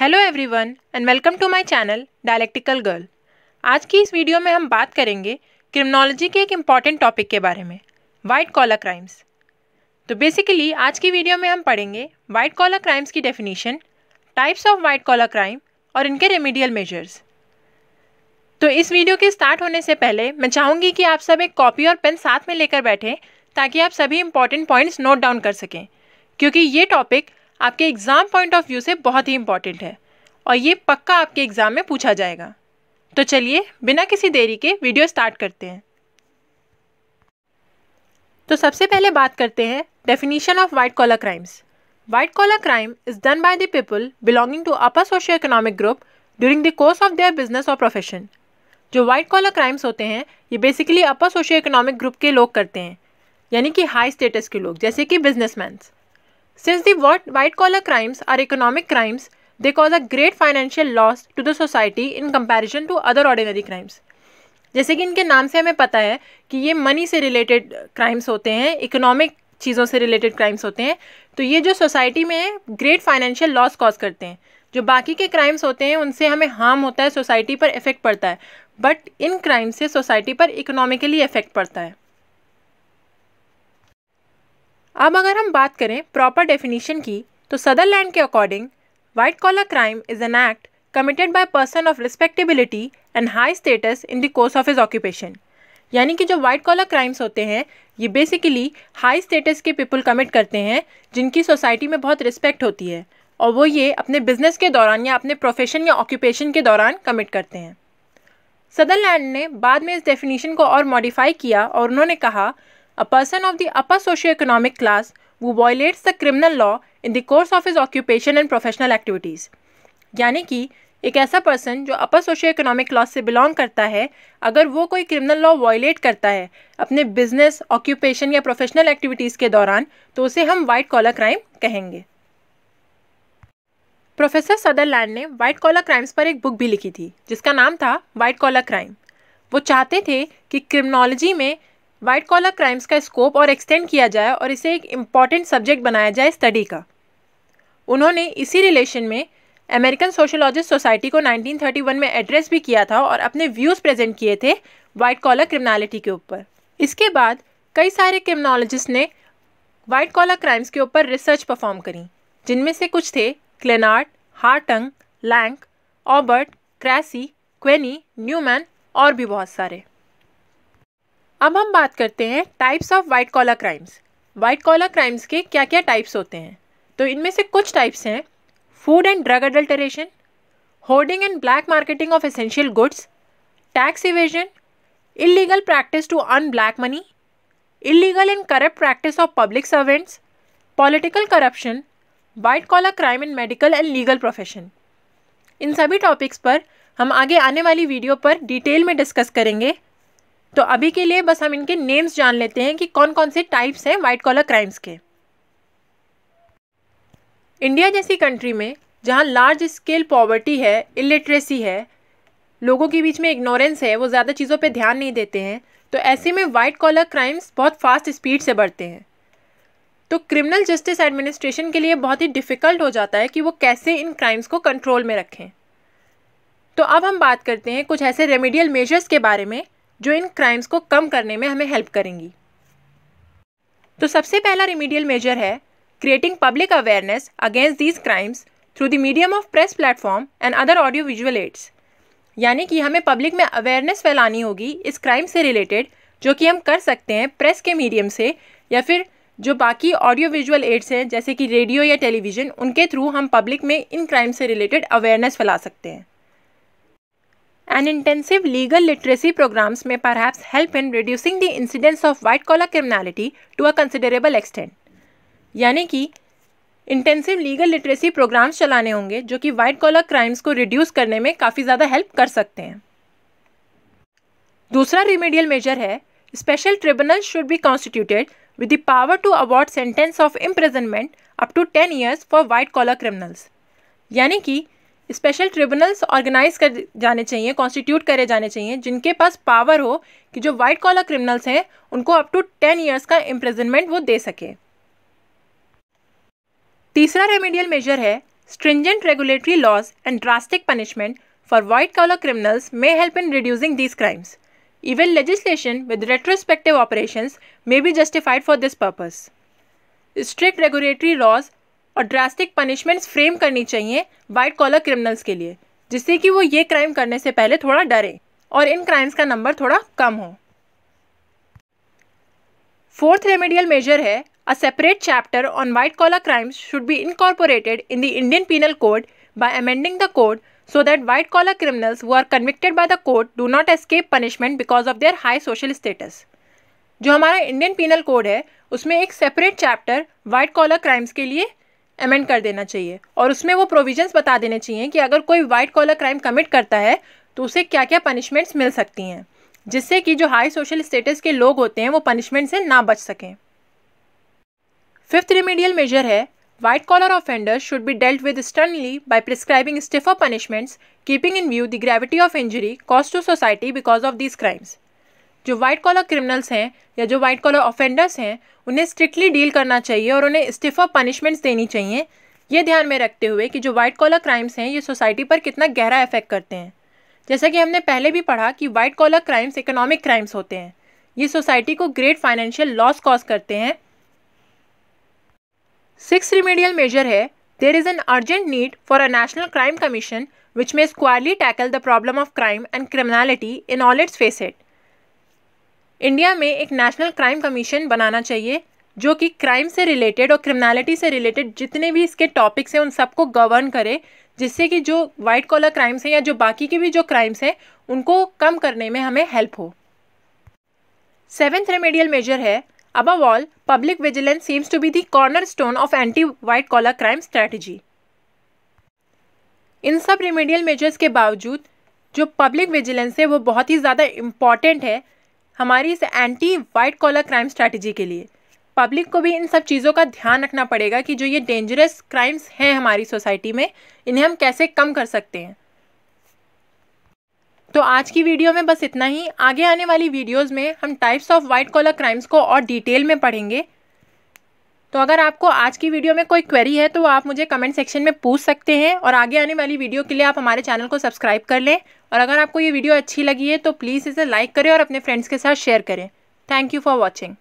Hello everyone and welcome to my channel Dialectical Girl आज की इस वीडियो में हम बात करेंगे क्रिमिनोलॉजी के एक इम्पॉर्टेंट टॉपिक के बारे में वाइट कॉलर क्राइम्स तो बेसिकली आज की वीडियो में हम पढ़ेंगे वाइट कॉलर क्राइम्स की definition types of white collar crime और इनके रेमिडियल मेजर्स तो इस वीडियो के स्टार्ट होने से पहले मैं चाहूँगी कि आप सब एक कॉपी और पेन साथ में लेकर बैठें ताकि आप सभी इंपॉर्टेंट पॉइंट्स नोट डाउन कर सकें क्योंकि ये टॉपिक आपके एग्ज़ाम पॉइंट ऑफ व्यू से बहुत ही इंपॉर्टेंट है और ये पक्का आपके एग्ज़ाम में पूछा जाएगा तो चलिए बिना किसी देरी के वीडियो स्टार्ट करते हैं तो सबसे पहले बात करते हैं definition of white collar crimes white collar crime is done by the people belonging to upper socio economic group during the course of their business और प्रोफेशन जो वाइट कॉलर क्राइम्स होते हैं ये basically upper socio economic group के लोग करते हैं यानी कि हाई स्टेटस के लोग जैसे कि business Since the white collar crimes are economic crimes, they cause a great financial loss to the society in comparison to other ordinary crimes. जैसे कि इनके नाम से हमें पता है कि ये मनी से रिलेटेड क्राइम्स होते हैं इकोनॉमिक चीज़ों से रिलेटेड क्राइम्स होते हैं तो ये जो सोसाइटी में है ग्रेट फाइनेंशियल लॉस कॉज करते हैं जो बाकी के क्राइम्स होते हैं उनसे हमें हार्म होता है सोसाइटी पर इफ़ेक्ट पड़ता है बट इन क्राइम्स से सोसाइटी पर इकोनॉमिकली इफ़ेक्ट पड़ता है अब अगर हम बात करें प्रॉपर डेफिनेशन की तो सदरलैंड के according white collar crime is an act committed by person of respectability and high status in the course of his occupation यानी कि जो वाइट कॉलर क्राइम्स होते हैं ये बेसिकली हाई स्टेटस के पीपल कमिट करते हैं जिनकी सोसाइटी में बहुत रिस्पेक्ट होती है और वो ये अपने बिजनेस के दौरान या अपने प्रोफेशन या ऑक्यूपेशन के दौरान कमिट करते हैं सदरलैंड ने बाद में इस डेफिनेशन को और मॉडिफाई किया और उन्होंने कहा A person of the upper socio-economic class who violates the criminal law in the course of his occupation and professional activities. यानी कि एक ऐसा पर्सन जो अपर सोशो इकोनॉमिक क्लास से बिलोंग करता है अगर वो कोई क्रिमिनल लॉ वायलेट करता है अपने बिजनेस ऑक्यूपेशन या प्रोफेशनल एक्टिविटीज़ के दौरान तो उसे हम वाइट कॉलर क्राइम कहेंगे प्रोफेसर सदरलैंड ने वाइट कॉलर क्राइम्स पर एक बुक भी लिखी थी जिसका नाम था वाइट कॉलर क्राइम वो चाहते थे कि क्रिमिनोलॉजी में वाइट कॉलर क्राइम्स का स्कोप और एक्सटेंड किया जाए और इसे एक इम्पॉर्टेंट सब्जेक्ट बनाया जाए स्टडी का उन्होंने इसी रिलेशन में अमेरिकन सोशोलॉजिस्ट सोसाइटी को 1931 में एड्रेस भी किया था और अपने व्यूज़ प्रेजेंट किए थे वाइट कॉलर क्रिमिनलिटी के ऊपर इसके बाद कई सारे क्रिमिनोलॉजिस्ट ने वाइट कॉलर क्राइम्स के ऊपर रिसर्च परफॉर्म करी जिनमें से कुछ थे क्लेनार्ड हार्टंग लैंक ऑबर्ट क्रैसी क्वेनी न्यूमैन और भी बहुत सारे अब हम बात करते हैं types of white collar crimes white collar crimes के क्या क्या टाइप्स होते हैं तो इनमें से कुछ टाइप्स हैं food and drug adulteration hoarding and black marketing of essential goods tax evasion illegal practice to earn black money illegal and corrupt practice of public servants political corruption white collar crime in medical and legal profession इन सभी topics पर हम आगे आने वाली video पर detail में discuss करेंगे तो अभी के लिए बस हम इनके नेम्स जान लेते हैं कि कौन कौन से टाइप्स हैं वाइट कॉलर क्राइम्स के इंडिया जैसी कंट्री में जहाँ लार्ज स्केल पॉवर्टी है इलिटरेसी है लोगों के बीच में इग्नोरेंस है वो ज़्यादा चीज़ों पे ध्यान नहीं देते हैं तो ऐसे में वाइट कॉलर क्राइम्स बहुत फास्ट स्पीड से बढ़ते हैं तो क्रिमिनल जस्टिस एडमिनिस्ट्रेशन के लिए बहुत ही डिफ़िकल्ट हो जाता है कि वो कैसे इन क्राइम्स को कंट्रोल में रखें तो अब हम बात करते हैं कुछ ऐसे रेमेडियल मेजर्स के बारे में जो इन क्राइम्स को कम करने में हमें हेल्प करेंगी तो सबसे पहला रिमीडियल मेजर है creating public awareness against these crimes through the medium of press platform and other audio visual aids यानी कि हमें पब्लिक में अवेयरनेस फैलानी होगी इस क्राइम से रिलेटेड जो कि हम कर सकते हैं प्रेस के मीडियम से या फिर जो बाकी ऑडियो विजुअल एड्स हैं जैसे कि रेडियो या टेलीविज़न उनके थ्रू हम पब्लिक में इन क्राइम से रिलेटेड अवेयरनेस फैला सकते हैं and intensive legal literacy programs में perhaps help in reducing the incidence of white collar criminality to a considerable extent यानी कि इंटेंसिव लीगल लिटरेसी प्रोग्राम्स चलाने होंगे जो कि वाइट कॉलर क्राइम्स को रिड्यूस करने में काफ़ी ज़्यादा हेल्प कर सकते हैं दूसरा रिमेडियल मेजर है special tribunal should be constituted with the power to award sentence of imprisonment up to ten years for white collar criminals यानी कि स्पेशल ट्रिब्यूनल्स ऑर्गेनाइज कर जाने चाहिए कॉन्स्टिट्यूट करे जाने चाहिए जिनके पास पावर हो कि जो वाइट कॉलर क्रिमिनल्स हैं उनको अप टू टेन ईयर्स का इम्प्रेजनमेंट वो दे सके तीसरा रेमिडियल मेजर है stringent regulatory laws and drastic punishment for white collar criminals may help in reducing these crimes even legislation with retrospective operation may be justified for this purpose strict regulatory laws और drastic punishments frame करनी चाहिए white collar criminals के लिए जिससे कि वो ये crime करने से पहले थोड़ा डरे और इन क्राइम्स का नंबर थोड़ा कम हो फोर्थ रेमेडियल मेजर है a separate chapter on white collar crimes should be incorporated in the Indian penal code by amending the code so that white collar criminals वो are convicted by the court do not escape punishment because of their high social status जो हमारा Indian penal code है उसमें एक separate chapter white collar crimes के लिए amend कर देना चाहिए और उसमें वो प्रोविजंस बता देने चाहिए कि अगर कोई वाइट कॉलर क्राइम कमिट करता है तो उसे क्या क्या पनिशमेंट्स मिल सकती हैं जिससे कि जो हाई सोशल स्टेटस के लोग होते हैं वो पनिशमेंट से ना बच सकें फिफ्थ रिमीडियल मेजर है white collar offenders should be dealt with sternly by prescribing stiffer punishments keeping in view the gravity of injury cost to society because of these crimes जो वाइट कॉलर क्रिमिनल्स हैं या जो white collar offenders हैं उन्हें strictly deal करना चाहिए और उन्हें स्टिफअप पनिशमेंट्स देनी चाहिए ये ध्यान में रखते हुए कि जो वाइट कॉलर क्राइम्स हैं ये सोसाइटी पर कितना गहरा इफेक्ट करते हैं जैसा कि हमने पहले भी पढ़ा कि white collar crimes economic crimes होते हैं ये सोसाइटी को ग्रेट फाइनेंशियल लॉस कॉज करते हैं सिक्स रिमेडियल मेजर है there is an urgent need for a national crime commission which may squarely tackle the problem of crime and criminality in all its face it India में एक national crime commission बनाना चाहिए जो कि crime से related और criminality से related जितने भी इसके टॉपिक्स हैं उन सबको गवर्न करे जिससे कि जो वाइट कॉलर क्राइम्स हैं या जो बाकी के भी जो क्राइम्स हैं उनको कम करने में हमें हेल्प हो सेवेंथ रेमेडियल मेजर है above all public vigilance seems to be the corner stone of anti white collar crime strategy इन सब रेमेडियल मेजर्स के बावजूद जो पब्लिक विजिलेंस है वो बहुत ही ज़्यादा इम्पॉर्टेंट है हमारी इस anti white collar crime strategy के लिए पब्लिक को भी इन सब चीज़ों का ध्यान रखना पड़ेगा कि जो ये डेंजरस क्राइम्स हैं हमारी सोसाइटी में इन्हें हम कैसे कम कर सकते हैं तो आज की वीडियो में बस इतना ही आगे आने वाली वीडियोस में हम types of white collar crimes को और डिटेल में पढ़ेंगे तो अगर आपको आज की वीडियो में कोई क्वेरी है तो आप मुझे कमेंट सेक्शन में पूछ सकते हैं और आगे आने वाली वीडियो के लिए आप हमारे चैनल को सब्सक्राइब कर लें और अगर आपको ये वीडियो अच्छी लगी है तो प्लीज़ इसे लाइक करें और अपने फ्रेंड्स के साथ शेयर करें थैंक यू फॉर वॉचिंग